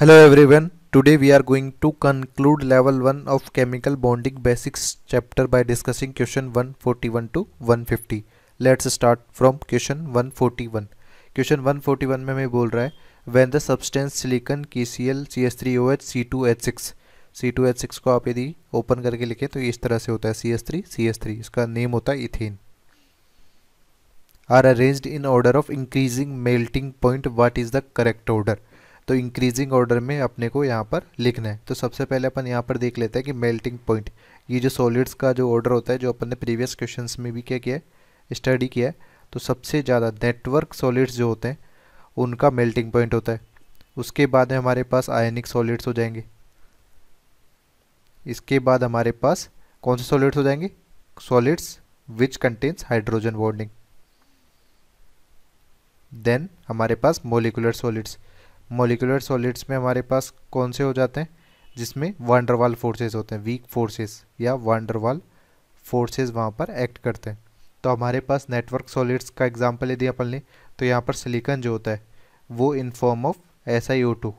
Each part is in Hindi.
hello everyone today we are going to conclude level one of chemical bonding basics chapter by discussing question 141 to 150 let's start from question 141 question 141 में मैं बोल रहा है when the substance silicon K C L C S three O H C two H six C two H six को आप यदि ओपन करके लिखें तो इस तरह से होता है C S three C S three इसका नेम होता है ethane are arranged in order of increasing melting point what is the correct order तो इंक्रीजिंग ऑर्डर में अपने को यहाँ पर लिखना है तो सबसे पहले अपन यहाँ पर देख लेते हैं कि मेल्टिंग पॉइंट ये जो सॉलिड्स का जो ऑर्डर होता है जो अपन ने प्रीवियस क्वेश्चन में भी क्या किया है स्टडी किया है तो सबसे ज़्यादा नेटवर्क सॉलिड्स जो होते हैं उनका मेल्टिंग पॉइंट होता है उसके बाद में हमारे पास आयनिक सॉलिड्स हो जाएंगे इसके बाद हमारे पास कौन से सॉलिड्स हो जाएंगे solids which contains hydrogen bonding then हमारे पास मोलिकुलर सॉलिड्स मोलिकुलर सॉलिड्स में हमारे पास कौन से हो जाते हैं जिसमें वांडरवाल फोर्सेस होते हैं वीक फोर्सेस या वांडरवाल फोर्सेस वहाँ पर एक्ट करते हैं तो हमारे पास नेटवर्क सॉलिड्स का एग्जाम्पल यदि अपन लें तो यहाँ पर सिलिकन जो होता है वो in form of S I O two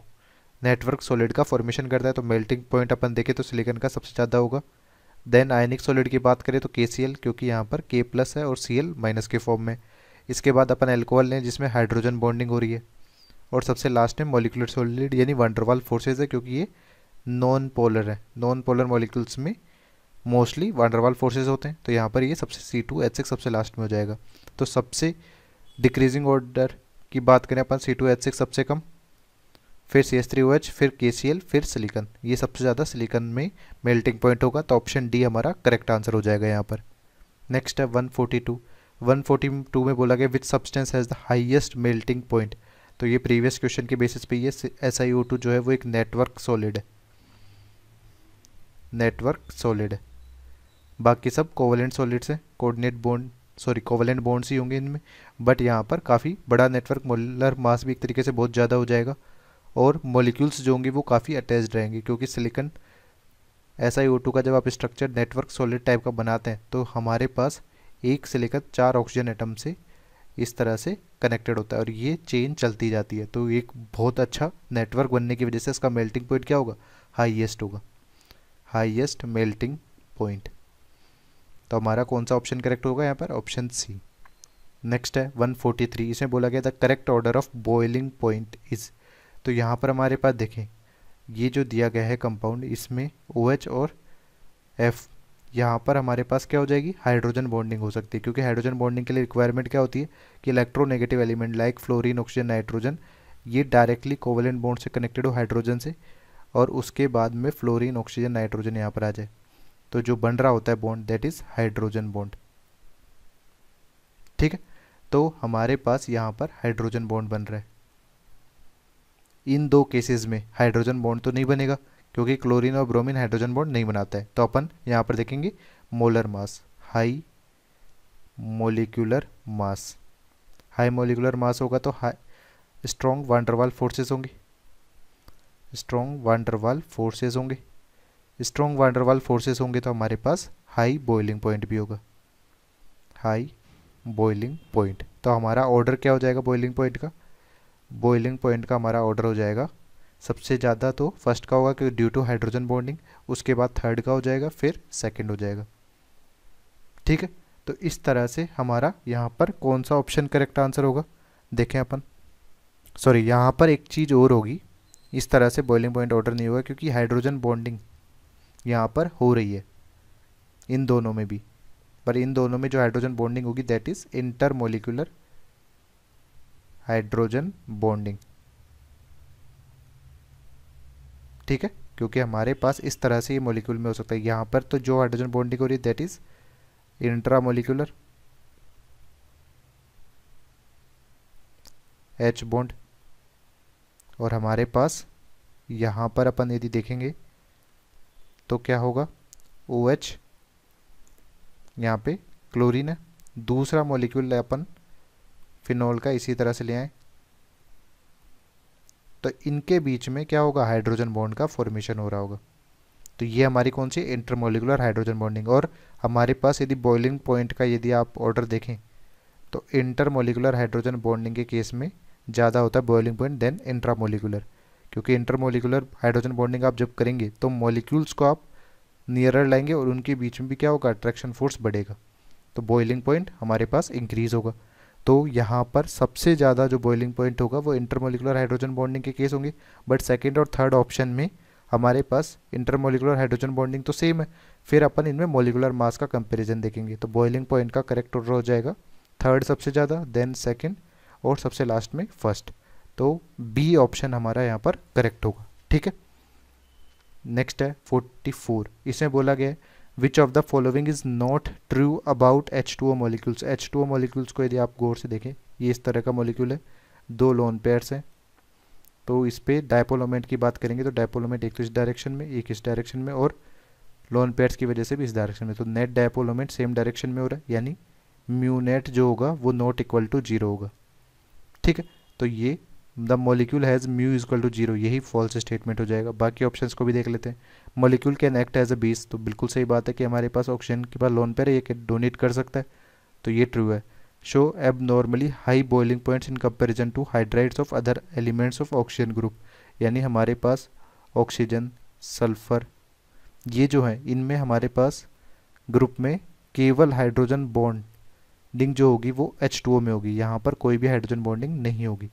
network solid का फॉर्मेशन करता है तो मेल्टिंग पॉइंट अपन देखें तो सिलिकन का सबसे ज़्यादा होगा देन आयनिक सॉलिड की बात करें तो के सी एल क्योंकि यहाँ पर के प्लस है और सी एल माइनस के फॉर्म में इसके बाद अपन एल्कोहल लें जिसमें हाइड्रोजन बॉन्डिंग हो रही है और सबसे लास्ट में मोलिकुलर सॉलिड यानी वंडरवाल फोर्सेज है क्योंकि ये नॉन पोलर है नॉन पोलर मोलिकुल्स में मोस्टली वांडरवाल फोर्सेज होते हैं तो यहाँ पर ये सबसे सी टू एच सिक्स सबसे लास्ट में हो जाएगा तो सबसे डिक्रीजिंग ऑर्डर की बात करें अपन सी टू एच सिक्स सबसे कम फिर C S three O H फिर के सी एल फिर सिलिकन ये सबसे ज़्यादा सिलिकन में मेल्टिंग पॉइंट होगा तो ऑप्शन डी हमारा करेक्ट आंसर हो जाएगा यहाँ पर नेक्स्ट है one forty two one forty two में बोला गया which substance has the highest melting point तो ये प्रीवियस क्वेश्चन के बेसिस पे ये एस आई ओ टू जो है वो एक नेटवर्क सॉलिड है नेटवर्क सॉलिड है बाकी सब कोवलेंट सॉलिड्स हैं coordinate bond sorry covalent bonds ही होंगे इनमें बट यहाँ पर काफ़ी बड़ा नेटवर्क मोलर मास भी एक तरीके से बहुत ज़्यादा हो जाएगा और मोलिक्यूल्स जो होंगे वो काफ़ी अटैच रहेंगे क्योंकि silicon S I O two का जब आप स्ट्रक्चर नेटवर्क सॉलिड टाइप का बनाते हैं तो हमारे पास एक सिलिकन चार ऑक्सीजन एटम से इस तरह से कनेक्टेड होता है और ये चेन चलती जाती है तो एक बहुत अच्छा नेटवर्क बनने की वजह से इसका मेल्टिंग पॉइंट क्या होगा हाईएस्ट होगा हाईएस्ट मेल्टिंग पॉइंट तो हमारा कौन सा ऑप्शन करेक्ट होगा यहाँ पर ऑप्शन सी नेक्स्ट है 143 इसमें बोला गया the correct order of boiling point is तो यहाँ पर हमारे पास देखें ये जो दिया गया है कंपाउंड इसमें ओ OH और एफ़ यहाँ पर हमारे पास क्या हो जाएगी हाइड्रोजन बॉन्डिंग हो सकती है क्योंकि हाइड्रोजन बॉन्डिंग के लिए रिक्वायरमेंट क्या होती है कि electronegative element like fluorine oxygen nitrogen ये डायरेक्टली कोवलेंट बॉन्ड से कनेक्टेड हो हाइड्रोजन से और उसके बाद में फ्लोरीन ऑक्सीजन नाइट्रोजन यहाँ पर आ जाए तो जो बन रहा होता है bond that is hydrogen bond ठीक है तो हमारे पास यहाँ पर हाइड्रोजन बॉन्ड बन रहा है इन दो केसेस में हाइड्रोजन बॉन्ड तो नहीं बनेगा क्योंकि क्लोरीन और ब्रोमीन हाइड्रोजन बॉन्ड नहीं बनाता है तो अपन यहाँ पर देखेंगे molar mass high molecular mass high molecular mass होगा तो हाई स्ट्रॉन्ग वांडरवाल फोर्सेस होंगे स्ट्रॉन्ग वांडरवाल फोर्सेस होंगे स्ट्रॉन्ग वांडरवाल फोर्सेस होंगे तो हमारे पास हाई बॉइलिंग पॉइंट भी होगा हाई बॉइलिंग पॉइंट तो हमारा ऑर्डर क्या हो जाएगा बॉइलिंग पॉइंट का बॉइलिंग पॉइंट का हमारा ऑर्डर हो जाएगा सबसे ज़्यादा तो फर्स्ट का होगा क्योंकि ड्यू टू हाइड्रोजन बॉन्डिंग उसके बाद थर्ड का हो जाएगा फिर सेकेंड हो जाएगा ठीक है तो इस तरह से हमारा यहाँ पर कौन सा ऑप्शन करेक्ट आंसर होगा देखें अपन सॉरी यहाँ पर एक चीज़ और होगी इस तरह से बॉइलिंग पॉइंट ऑर्डर नहीं होगा क्योंकि हाइड्रोजन बॉन्डिंग यहाँ पर हो रही है इन दोनों में भी पर इन दोनों में जो हाइड्रोजन बॉन्डिंग होगी that is molecular hydrogen bonding ठीक है क्योंकि हमारे पास इस तरह से ये मोलिक्यूल में हो सकता है यहाँ पर तो जो हाइड्रोजन बॉन्डिंग हो रही है that is intramolecular H bond और हमारे पास यहाँ पर अपन यदि देखेंगे तो क्या होगा ओ एच यहाँ पे क्लोरीन है दूसरा मॉलिक्यूल अपन फिनोल का इसी तरह से ले आए तो इनके बीच में क्या होगा हाइड्रोजन बॉन्ड का फॉर्मेशन हो रहा होगा तो ये हमारी कौन सी इंटरमोलिकुलर हाइड्रोजन बॉन्डिंग और हमारे पास यदि बॉइलिंग पॉइंट का यदि आप ऑर्डर देखें तो इंटरमोलिकुलर हाइड्रोजन बॉन्डिंग के केस में ज़्यादा होता है बॉइलिंग पॉइंट देन इंट्रामोलिकुलर क्योंकि इंटरमोलिकुलर हाइड्रोजन बॉन्डिंग आप जब करेंगे तो मोलिक्यूल्स को आप नियरर लाएंगे और उनके बीच में भी क्या होगा अट्रैक्शन फोर्स बढ़ेगा तो बॉइलिंग पॉइंट हमारे पास इंक्रीज़ होगा तो यहाँ पर सबसे ज़्यादा जो बॉइलिंग पॉइंट होगा वो इंटरमोलिकुलर हाइड्रोजन बॉन्डिंग के केस होंगे बट सेकेंड और थर्ड ऑप्शन में हमारे पास इंटरमोलिकुलर हाइड्रोजन बॉन्डिंग तो सेम है फिर अपन इनमें मोलिकुलर मास का कंपेरिजन देखेंगे तो बॉइलिंग पॉइंट का करेक्ट ऑर्डर हो जाएगा थर्ड सबसे ज़्यादा देन सेकेंड और सबसे लास्ट में फर्स्ट तो बी ऑप्शन हमारा यहाँ पर करेक्ट होगा ठीक है नेक्स्ट है फोर्टी फोर इसमें बोला गया है which of the following is not true about H two O molecules H two O molecules को यदि आप गौर से देखें ये इस तरह का मोलिक्यूल है दो लोन पेयर्स हैं तो इस पर डायपोलोमेंट की बात करेंगे तो डायपोलोमेंट एक तो इस डायरेक्शन में एक इस डायरेक्शन में और लोन पेयर्स की वजह से भी इस डायरेक्शन में तो नेट डायपोलोमेंट सेम डायरेक्शन में हो रहा है यानी म्यू नेट जो होगा वो नॉट इक्वल टू जीरो होगा ठीक है तो ये the molecule has mu equal to zero यही फॉल्स स्टेटमेंट हो जाएगा बाकी ऑप्शंस को भी देख लेते हैं molecule can act as a base तो बिल्कुल सही बात है कि हमारे पास ऑक्सीजन के पास लोन पर ये डोनेट कर सकता है तो ये ट्रू है show abnormally high boiling points in comparison to hydrides of other elements of oxygen group यानी हमारे पास ऑक्सीजन सल्फर ये जो है इनमें हमारे पास ग्रुप में केवल हाइड्रोजन बॉन्डिंग जो होगी वो एच में होगी यहाँ पर कोई भी हाइड्रोजन बॉन्डिंग नहीं होगी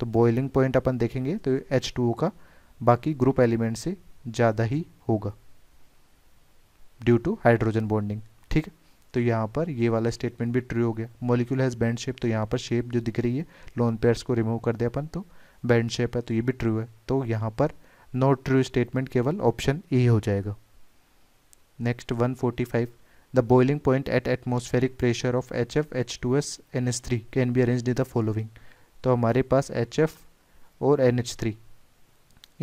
तो बॉइलिंग पॉइंट अपन देखेंगे तो एच टू का बाकी ग्रुप एलिमेंट से ज़्यादा ही होगा ड्यू टू हाइड्रोजन बॉन्डिंग ठीक है तो यहाँ पर ये वाला स्टेटमेंट भी ट्रू हो गया मोलिक्यूल हैज़ बैंड शेप तो यहाँ पर शेप जो दिख रही है लोन पेयर्स को रिमूव कर दिया अपन तो बैंड शेप है तो ये भी ट्रू है तो यहाँ पर नॉट ट्रू स्टेटमेंट केवल ऑप्शन ए हो जाएगा next 145 the boiling point at atmospheric pressure of H F H two S N S three can be arrange in the following तो हमारे पास एच और एन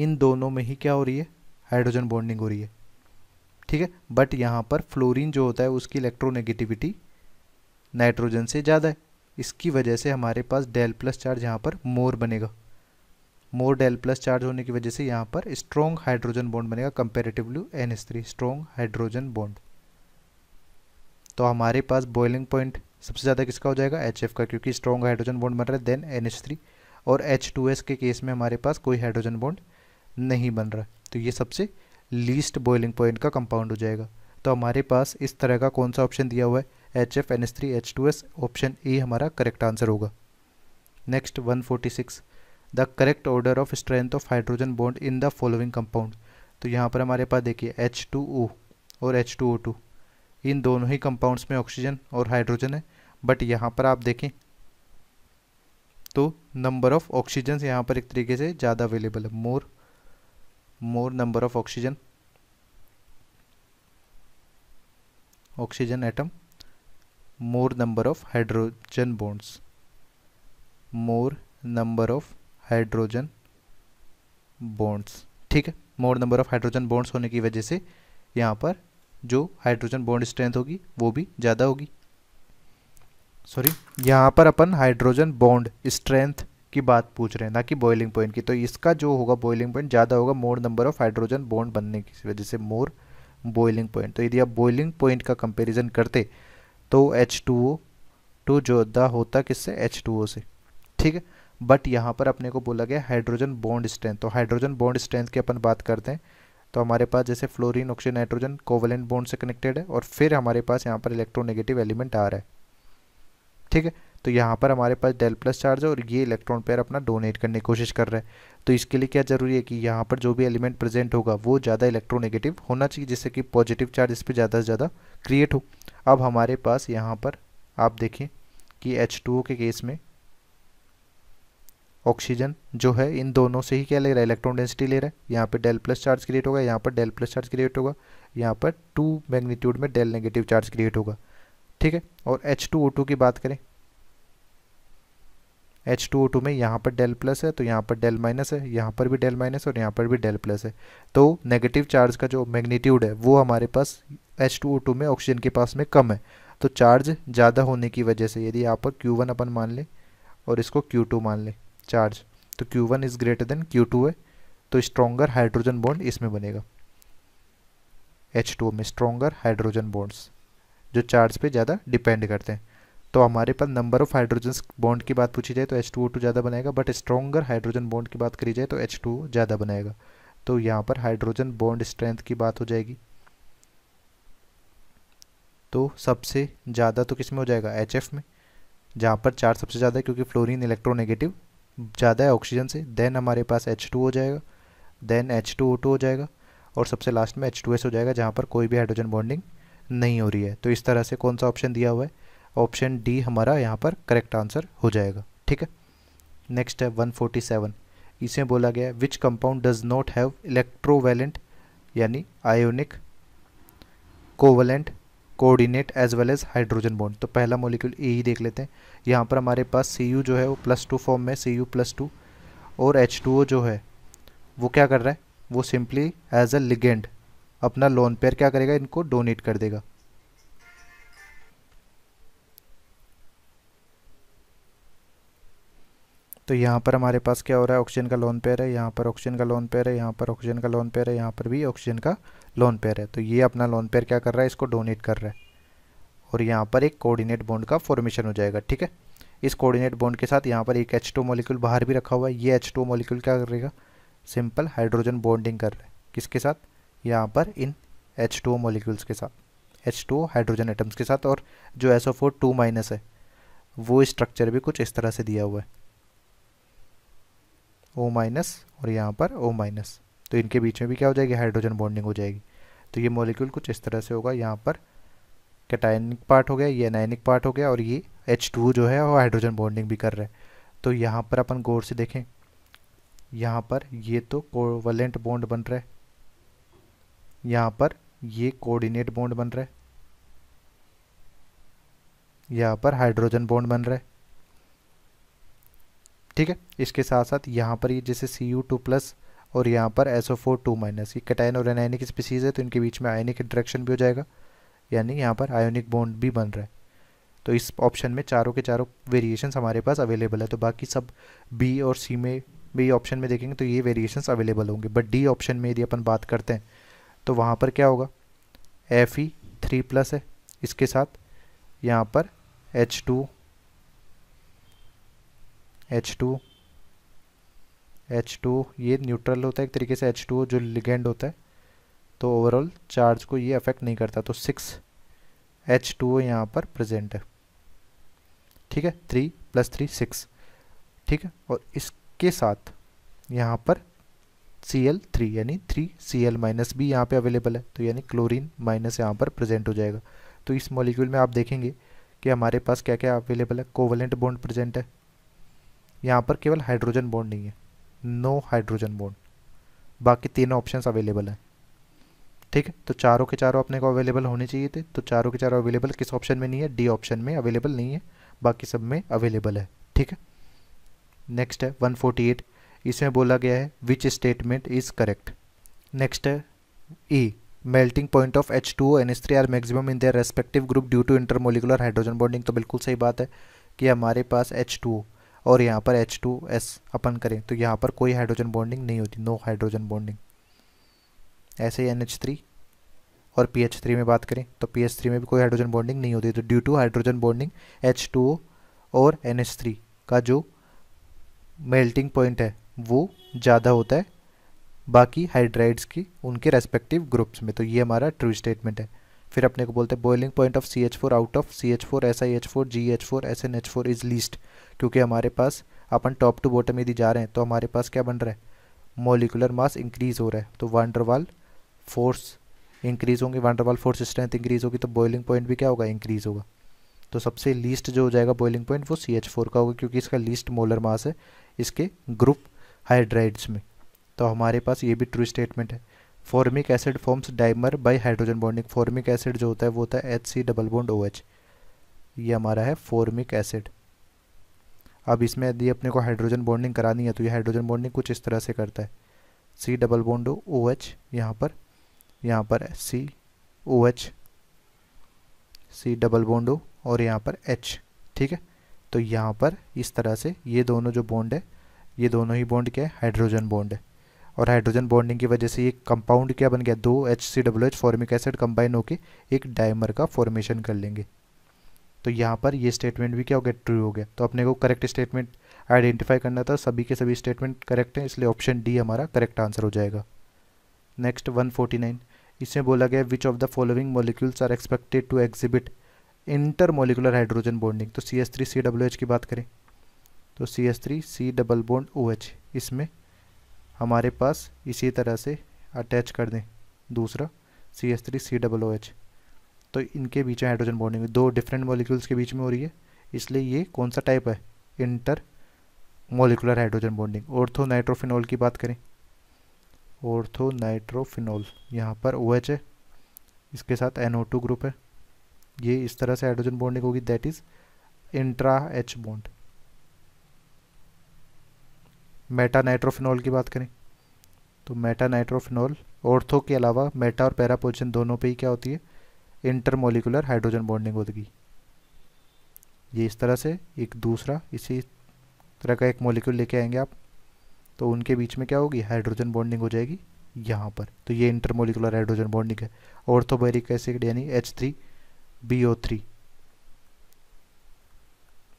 इन दोनों में ही क्या हो रही है हाइड्रोजन बॉन्डिंग हो रही है ठीक है बट यहाँ पर फ्लोरीन जो होता है उसकी इलेक्ट्रोनेगेटिविटी नाइट्रोजन से ज़्यादा है इसकी वजह से हमारे पास डेल प्लस चार्ज यहाँ पर मोर बनेगा मोर डेल प्लस चार्ज होने की वजह से यहाँ पर स्ट्रॉन्ग हाइड्रोजन बॉन्ड बनेगा comparatively N S three strong hydrogen bond तो हमारे पास बॉइलिंग पॉइंट सबसे ज़्यादा किसका हो जाएगा एच का क्योंकि स्ट्रॉन्ग हाइड्रोजन बॉन्ड बन रहा है देन एन और एच के केस में हमारे पास कोई हाइड्रोजन बॉन्ड नहीं बन रहा तो ये सबसे लीस्ट बॉइलिंग पॉइंट का कंपाउंड हो जाएगा तो हमारे पास इस तरह का कौन सा ऑप्शन दिया हुआ है H F N S three H two S option A हमारा करेक्ट आंसर होगा next one forty six the correct order of strength of hydrogen bond in the following compound तो यहाँ पर हमारे पास देखिए एच टू ओ और एच टू ओ टू इन दोनों ही कंपाउंड्स में ऑक्सीजन और हाइड्रोजन है बट यहाँ पर आप देखें तो नंबर ऑफ ऑक्सीजन यहाँ पर एक तरीके से ज़्यादा अवेलेबल है more more number of oxygen oxygen atom more number of hydrogen bonds more number of hydrogen bonds ठीक है more number of hydrogen bonds होने की वजह से यहाँ पर जो हाइड्रोजन बॉन्ड स्ट्रेंथ होगी वो भी ज़्यादा होगी सॉरी यहाँ पर अपन हाइड्रोजन बॉन्ड स्ट्रेंथ की बात पूछ रहे हैं ना कि बॉइलिंग पॉइंट की तो इसका जो होगा बॉइलिंग पॉइंट ज़्यादा होगा more number of hydrogen bond बनने की वजह से मोर बॉइलिंग पॉइंट तो यदि आप बॉइलिंग पॉइंट का कंपेरिजन करते तो एच टू ओ टू जो दा होता किससे एच टू ओ से ठीक है बट यहाँ पर अपने को बोला गया हाइड्रोजन बॉन्ड स्ट्रेंथ तो हाइड्रोजन बॉन्ड स्ट्रेंथ की अपन बात करते हैं तो हमारे पास जैसे fluorine oxygen nitrogen covalent bond से कनेक्टेड है और फिर हमारे पास यहाँ पर इलेक्ट्रोनेगेटिव एलिमेंट आ रहा है ठीक है तो यहाँ पर हमारे पास डेल प्लस चार्ज है और ये इलेक्ट्रॉन पेयर अपना डोनेट करने की कोशिश कर रहा है तो इसके लिए क्या जरूरी है कि यहाँ पर जो भी एलिमेंट प्रेजेंट होगा वो ज़्यादा इलेक्ट्रोनेगेटिव होना चाहिए जिससे कि पॉजिटिव चार्ज इस पर ज़्यादा से ज़्यादा क्रिएट हो अब हमारे पास यहाँ पर आप देखें कि एच के केस में ऑक्सीजन जो है इन दोनों से ही क्या ले रहा है इलेक्ट्रॉन डेंसिटी ले रहा है यहाँ पर डेल प्लस चार्ज क्रिएट होगा यहाँ पर डेल प्लस चार्ज क्रिएट होगा यहाँ पर टू मैग्नीट्यूड में डेल नेगेटिव चार्ज क्रिएट होगा ठीक है और H2O2 की बात करें H2O2 में यहाँ पर डेल प्लस है तो यहाँ पर डेल माइनस है यहाँ पर भी डेल माइनस और यहाँ पर भी डेल प्लस है तो नेगेटिव चार्ज का जो मैग्नीट्यूड है वो हमारे पास H2O2 में ऑक्सीजन के पास में कम है तो चार्ज ज़्यादा होने की वजह से यदि यहाँ पर Q1 अपन मान लें और इसको Q2 मान लें चार्ज तो Q1 one is greater than two है तो स्ट्रॉन्गर हाइड्रोजन बॉन्ड इसमें बनेगा टू में स्ट्रॉन्गर हाइड्रोजन बॉन्ड्स जो चार्ज पे ज़्यादा डिपेंड करते हैं तो हमारे पास नंबर ऑफ हाइड्रोजन बॉन्ड की बात पूछी जाए तो एच टू ज़्यादा बनाएगा बट स्ट्रोंगर हाइड्रोजन बॉन्ड की बात करी जाए तो एच टू ज़्यादा बनाएगा तो यहाँ पर हाइड्रोजन बॉन्ड स्ट्रेंथ की बात हो जाएगी तो सबसे ज़्यादा तो किस में हो जाएगा एच में जहाँ पर चार्ज सबसे ज़्यादा है क्योंकि फ्लोरीन इलेक्ट्रोनेगेटिव ज़्यादा है ऑक्सीजन से देन हमारे पास एच टू हो जाएगा then H two O two हो जाएगा और सबसे लास्ट में एच टू एस हो जाएगा जहाँ पर कोई भी हाइड्रोजन बॉन्डिंग नहीं हो रही है तो इस तरह से कौन सा ऑप्शन दिया हुआ है ऑप्शन डी हमारा यहाँ पर करेक्ट आंसर हो जाएगा ठीक है नेक्स्ट है वन सेवन इसमें बोला गया है which compound does not have electrovalent यानी ionic covalent coordinate as well as hydrogen bond तो पहला मोलिक्यूल ए ही देख लेते हैं यहाँ पर हमारे पास सी यू जो है वो प्लस टू फॉर्म में सी यू प्लस टू और एच टू ओ जो है वो क्या कर रहा है वो सिंपली एज अ लिगेंड अपना लोन पेयर क्या करेगा इनको डोनेट कर देगा तो यहाँ पर हमारे पास क्या हो रहा है ऑक्सीजन का लोन पेयर है यहाँ पर ऑक्सीजन का लोन पेयर है यहाँ पर ऑक्सीजन का लोन पेयर है यहाँ पर भी ऑक्सीजन का लोन पेयर है तो ये अपना लोन पेयर क्या कर रहा है इसको डोनेट कर रहा है और यहाँ पर एक कोऑर्डिनेट बॉन्ड का फॉर्मेशन हो जाएगा ठीक है इस कोऑर्डिनेट बॉन्ड के साथ यहाँ पर एक एच टू मोलिक्यूल बाहर भी रखा हुआ है ये एच टू मोलिक्यूल क्या करेगा सिंपल हाइड्रोजन बॉन्डिंग कर रहा है किसके साथ यहाँ पर इन एच टू मोलिक्यूल्स के साथ एच टू हाइड्रोजन एटम्स के साथ और जो S O four two minus है वो स्ट्रक्चर भी कुछ इस तरह से दिया हुआ है ओ माइनस और यहाँ पर ओ माइनस तो इनके बीच में भी क्या हो जाएगी हाइड्रोजन बॉन्डिंग हो जाएगी तो ये मोलिक्यूल कुछ इस तरह से होगा यहाँ पर कैटाइनिक पार्ट हो गया ये एनायनिक पार्ट हो गया और ये एच टू जो है वो हाइड्रोजन बॉन्डिंग भी कर रहा है तो यहाँ पर अपन गौर से देखें यहाँ पर ये तो कोवलेंट बॉन्ड बन रहा है यहां पर ये कोऑर्डिनेट बॉन्ड बन रहा है यहां पर हाइड्रोजन बॉन्ड बन रहा है ठीक है इसके साथ साथ यहां पर ये जैसे सी यू टू प्लस और यहां पर एसओ फोर टू माइनस ये कटैन और एनायनिक स्पीसीज़ है तो इनके बीच में आयनिक इंट्रेक्शन भी हो जाएगा यानी यहाँ पर आयोनिक बॉन्ड भी बन रहा है तो इस ऑप्शन में चारों के चारों वेरिएशंस हमारे पास अवेलेबल है तो बाकी सब बी और सी में बी ऑप्शन में देखेंगे तो ये वेरिएशंस अवेलेबल होंगे बट डी ऑप्शन में यदि अपन बात करते हैं तो वहाँ पर क्या होगा एफ ई थ्री प्लस है इसके साथ यहाँ पर H two H two H two ये न्यूट्रल होता है एक तरीके से एच टू जो लिगेंड होता है तो ओवरऑल चार्ज को ये अफेक्ट नहीं करता तो सिक्स एच टू यहाँ पर प्रेजेंट है ठीक है थ्री प्लस थ्री सिक्स ठीक है और इसके साथ यहाँ पर सी एल थ्री यानी थ्री सी एल माइनस भी यहाँ पर अवेलेबल है तो यानी क्लोरीन माइनस यहाँ पर प्रेजेंट हो जाएगा तो इस मॉलिक्यूल में आप देखेंगे कि हमारे पास क्या क्या अवेलेबल है कोवलेंट बॉन्ड प्रेजेंट है यहाँ पर केवल हाइड्रोजन बॉन्ड नहीं है नो हाइड्रोजन बॉन्ड बाकी तीन ऑप्शन अवेलेबल हैं ठीक है तो चारों के चारों अपने को अवेलेबल होने चाहिए थे तो चारों के चारों अवेलेबल किस ऑप्शन में नहीं है डी ऑप्शन में अवेलेबल नहीं है बाकी सब में अवेलेबल है ठीक है नेक्स्ट है वन फोर्टी एट इसमें बोला गया है which statement is correct next है E melting point of H two N S three are maximum in their respective group due to intermolecular hydrogen bonding तो बिल्कुल सही बात है कि हमारे पास एच टू और यहाँ पर एच टू एस अपन करें तो यहाँ पर कोई हाइड्रोजन बॉन्डिंग नहीं होती नो हाइड्रोजन बॉन्डिंग ऐसे ही एन एच थ्री और पी एच थ्री में बात करें तो पी एच थ्री में भी कोई हाइड्रोजन बॉन्डिंग नहीं होती तो due to hydrogen bonding H two और एन एच थ्री का जो मेल्टिंग पॉइंट है वो ज़्यादा होता है बाकी हाइड्राइड्स की उनके रेस्पेक्टिव ग्रुप्स में तो ये हमारा ट्रू स्टेटमेंट है फिर अपने को बोलते हैं boiling point of C H four out of C H four S I H four G H four S N H four is least क्योंकि हमारे पास अपन टॉप टू बॉटम यदि जा रहे हैं तो हमारे पास क्या बन रहा है मोलिकुलर मास इंक्रीज़ हो रहा है तो वांडरवाल फोर्स इंक्रीज़ होंगे वांडरवाल फोर्स स्ट्रेंथ इंक्रीज़ होगी तो बॉइलिंग पॉइंट भी क्या होगा इंक्रीज़ होगा तो सबसे लीस्ट जो हो जाएगा बॉइलिंग पॉइंट वो सी एच फोर का होगा क्योंकि इसका लीस्ट मोलर मास है इसके ग्रुप हाइड्राइड्स में तो हमारे पास ये भी ट्रू स्टेटमेंट है formic acid forms dimer by hydrogen bonding formic acid जो होता है वो होता है H C double bond O H ये हमारा है फॉर्मिक एसिड अब इसमें यदि अपने को हाइड्रोजन बॉन्डिंग करानी है तो ये हाइड्रोजन बॉन्डिंग कुछ इस तरह से करता है C double bond O H यहाँ पर यहाँ पर C O H C double bond और यहाँ पर एच ठीक है तो यहाँ पर इस तरह से ये दोनों जो बॉन्ड है ये दोनों ही बॉन्ड क्या है हाइड्रोजन बॉन्ड है और हाइड्रोजन बॉन्डिंग की वजह से ये कंपाउंड क्या बन गया दो H C W H formic acid combine होकर एक डायमर का फॉर्मेशन कर लेंगे तो यहाँ पर ये स्टेटमेंट भी क्या हो गया ट्रू हो गया तो अपने को करेक्ट स्टेटमेंट आइडेंटिफाई करना था सभी के सभी स्टेटमेंट करेक्ट हैं इसलिए ऑप्शन डी हमारा करेक्ट आंसर हो जाएगा नेक्स्ट 149 इसमें बोला गया which of the following molecules are expected to exhibit inter molecular hydrogen bonding तो C S three C W H की बात करें तो C S three C double bond O H इसमें हमारे पास इसी तरह से अटैच कर दें दूसरा C S three C double O H तो इनके बीच में हाइड्रोजन बॉन्डिंग दो डिफरेंट मॉलिक्यूल्स के बीच में हो रही है इसलिए ये कौन सा टाइप है inter molecular hydrogen bonding ortho nitrophenol की बात करें ऑर्थो नाइट्रोफिनोल यहाँ पर ओ एच है इसके साथ टू ग्रुप है ये इस तरह से हाइड्रोजन बॉन्डिंग होगी that is intra H bond meta nitrophenol की बात करें तो मेटा नाइट्रोफिनॉल ऑर्थो के अलावा मेटा और पैरा पोजिशन दोनों पे ही क्या होती है इंटरमोलिकुलर हाइड्रोजन बॉन्डिंग होगी ये इस तरह से एक दूसरा इसी तरह का एक मॉलिक्यूल लेके आएंगे आप तो उनके बीच में क्या होगी हाइड्रोजन बॉन्डिंग हो जाएगी यहाँ पर तो ये इंटरमोलिकुलर हाइड्रोजन बॉन्डिंग है ऑर्थोबेरिक एसिड यानी H three B O three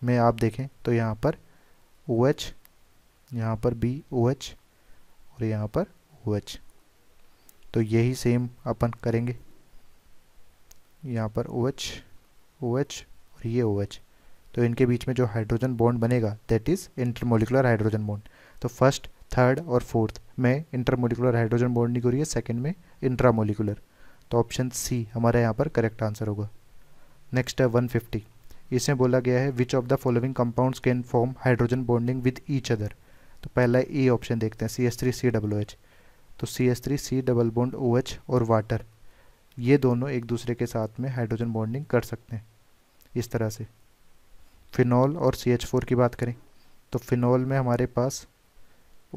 में आप देखें तो यहाँ पर ओ OH एच यहाँ पर बी ओ एच और यहाँ पर ओ एच तो यही सेम अपन करेंगे यहाँ पर ओ एच ओ एच और ये ओ एच तो इनके बीच में जो हाइड्रोजन बॉन्ड बनेगा that is intermolecular hydrogen bond तो फर्स्ट थर्ड और फोर्थ में इंटरमोलिकुलर हाइड्रोजन बॉन्ड नहीं करिए है सेकेंड में इंट्रामोलिकुलर तो ऑप्शन सी हमारा यहाँ पर करेक्ट आंसर होगा नेक्स्ट है वन फिफ्टी इसमें बोला गया है which of the following compounds can form hydrogen bonding with each other तो पहला ई e ऑप्शन देखते हैं C S three C W H तो C S three C double bond O H और वाटर ये दोनों एक दूसरे के साथ में हाइड्रोजन बॉन्डिंग कर सकते हैं इस तरह से फिनॉल और सी एच फोर की बात करें तो फिनॉल में हमारे पास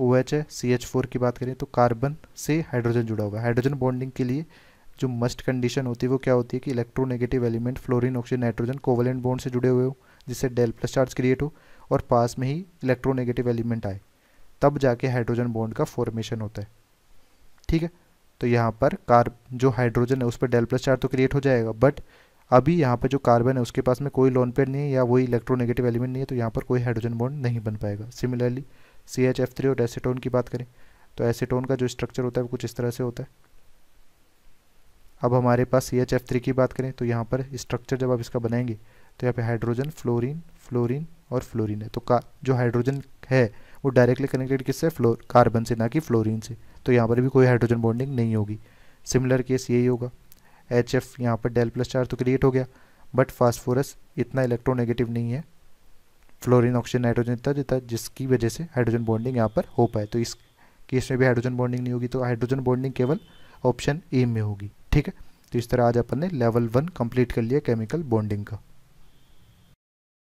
ओ एच है सी एच फोर की बात करें तो कार्बन से हाइड्रोजन जुड़ा हुआ है हाइड्रोजन बॉन्डिंग के लिए जो मस्ट कंडीशन होती है वो क्या होती है कि electronegative element fluorine oxygen nitrogen covalent bond से जुड़े हुए हो जिससे डेल प्लस चार्ज क्रिएट हो और पास में ही इलेक्ट्रोनेगेटिव एलिमेंट आए तब जाके हाइड्रोजन बॉन्ड का फॉर्मेशन होता है ठीक है तो यहाँ पर कार जो हाइड्रोजन है उस पर डेल प्लस चार तो क्रिएट हो जाएगा बट अभी यहाँ पर जो कार्बन है उसके पास में कोई लोन पेड नहीं है या वही इलेक्ट्रोनेगेटिव एलिमेंट नहीं है तो यहाँ पर कोई हाइड्रोजन बॉन्ड नहीं बन पाएगा similarly C H F three और एसीटोन की बात करें तो एसीटोन का जो स्ट्रक्चर होता है वो कुछ इस तरह से होता है अब हमारे पास सी एच एफ थ्री की बात करें तो यहाँ पर स्ट्रक्चर जब आप इसका बनाएंगे तो यहाँ पे हाइड्रोजन फ्लोरीन फ्लोरीन और फ्लोरीन है तो का जो हाइड्रोजन है वो डायरेक्टली कनेक्टेड किससे फ्लोर कार्बन से ना कि फ्लोरिन से तो यहाँ पर भी कोई हाइड्रोजन बॉन्डिंग नहीं होगी सिमिलर केस यही होगा एच एफ यहाँ पर डेल प्लस चार तो क्रिएट हो गया बट फास्फोरस इतना इलेक्ट्रोनेगेटिव नहीं है फ्लोरिन ऑक्सीजन नाइट्रोजन इतना देता जिसकी वजह से हाइड्रोजन बॉन्डिंग यहाँ पर हो पाए तो इस केस में भी हाइड्रोजन बॉन्डिंग नहीं होगी तो हाइड्रोजन बॉन्डिंग केवल ऑप्शन ए में होगी ठीक है तो इस तरह आज अपन ने लेवल वन कंप्लीट कर लिया केमिकल बॉन्डिंग का